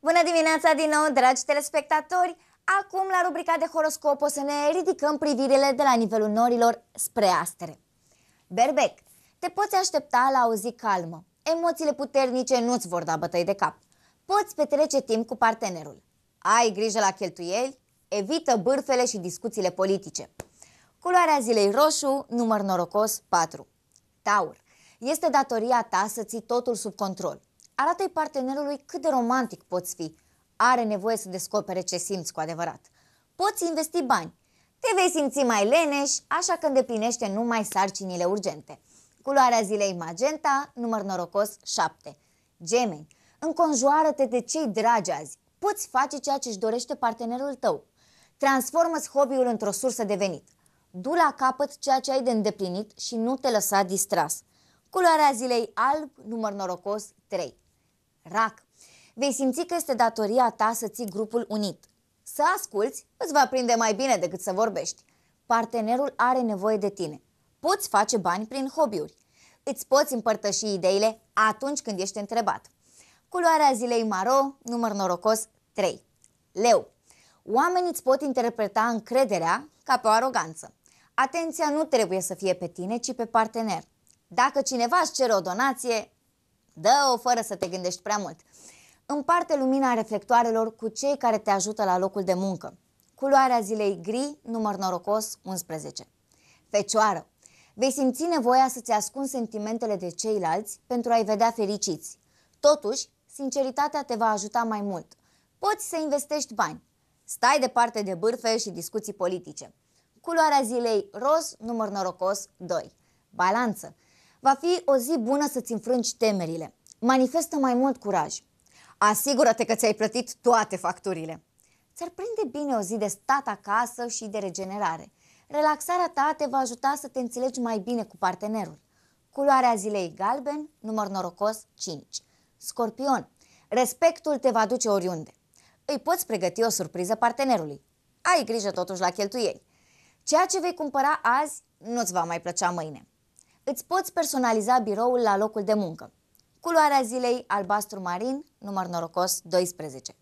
Bună dimineața din nou, dragi telespectatori! Acum, la rubrica de horoscop, o să ne ridicăm privirile de la nivelul norilor spre astre. Berbec, te poți aștepta la o zi calmă. Emoțiile puternice nu-ți vor da bătăi de cap. Poți petrece timp cu partenerul. Ai grijă la cheltuieli, evită bârfele și discuțiile politice. Culoarea zilei roșu, număr norocos 4. Taur, este datoria ta să ții totul sub control. Arată-i partenerului cât de romantic poți fi. Are nevoie să descopere ce simți cu adevărat. Poți investi bani. Te vei simți mai leneș, așa că îndeplinește numai sarcinile urgente. Culoarea zilei magenta, număr norocos 7. Gemeni, înconjoară-te de cei dragi azi. Poți face ceea ce își dorește partenerul tău. Transformă-ți hobby-ul într-o sursă de venit. Du la capăt ceea ce ai de îndeplinit și nu te lăsa distras. Culoarea zilei alb, număr norocos 3 rac. Vei simți că este datoria ta să ții grupul unit. Să asculți îți va prinde mai bine decât să vorbești. Partenerul are nevoie de tine. Poți face bani prin hobby-uri. Îți poți împărtăși ideile atunci când ești întrebat. Culoarea zilei maro, număr norocos 3. Leu. Oamenii îți pot interpreta încrederea ca pe o aroganță. Atenția nu trebuie să fie pe tine, ci pe partener. Dacă cineva îți cere o donație, Dă-o fără să te gândești prea mult. Împarte lumina reflectoarelor cu cei care te ajută la locul de muncă. Culoarea zilei gri, număr norocos 11. Fecioară, vei simți nevoia să-ți ascunzi sentimentele de ceilalți pentru a-i vedea fericiți. Totuși, sinceritatea te va ajuta mai mult. Poți să investești bani. Stai departe de bârfe și discuții politice. Culoarea zilei roz, număr norocos 2. Balanță. Va fi o zi bună să-ți înfrângi temerile. Manifestă mai mult curaj. Asigură-te că ți-ai plătit toate facturile. Ți-ar prinde bine o zi de stat acasă și de regenerare. Relaxarea ta te va ajuta să te înțelegi mai bine cu partenerul. Culoarea zilei galben, număr norocos 5. Scorpion, respectul te va duce oriunde. Îi poți pregăti o surpriză partenerului. Ai grijă totuși la cheltuieli. Ceea ce vei cumpăra azi nu-ți va mai plăcea mâine. Îți poți personaliza biroul la locul de muncă. Culoarea zilei, albastru marin, număr norocos 12.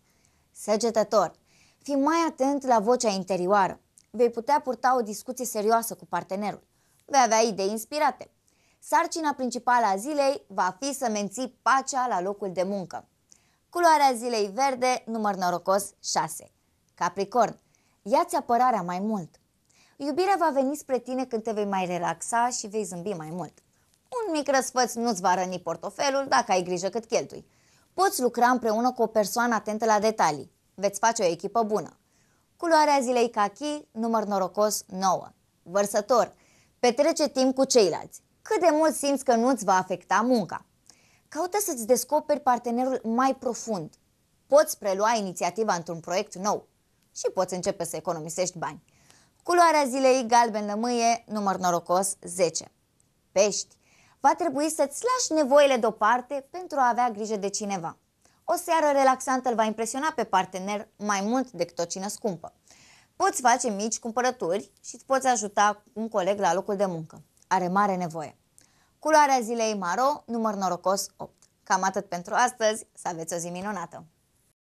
Săgetător, fi mai atent la vocea interioară. Vei putea purta o discuție serioasă cu partenerul. Vei avea idei inspirate. Sarcina principală a zilei va fi să menții pacea la locul de muncă. Culoarea zilei verde, număr norocos 6. Capricorn, ia-ți apărarea mai mult. Iubirea va veni spre tine când te vei mai relaxa și vei zâmbi mai mult. Un mic răsfăț nu-ți va răni portofelul dacă ai grijă cât cheltui. Poți lucra împreună cu o persoană atentă la detalii. Veți face o echipă bună. Culoarea zilei cachi, număr norocos 9. Vărsător, petrece timp cu ceilalți. Cât de mult simți că nu-ți va afecta munca? Caută să-ți descoperi partenerul mai profund. Poți prelua inițiativa într-un proiect nou și poți începe să economisești bani. Culoarea zilei galben lămâie, număr norocos 10. Pești, va trebui să-ți lași nevoile deoparte pentru a avea grijă de cineva. O seară relaxantă îl va impresiona pe partener mai mult decât o cină scumpă. Poți face mici cumpărături și îți poți ajuta un coleg la locul de muncă. Are mare nevoie. Culoarea zilei maro, număr norocos 8. Cam atât pentru astăzi, să aveți o zi minunată!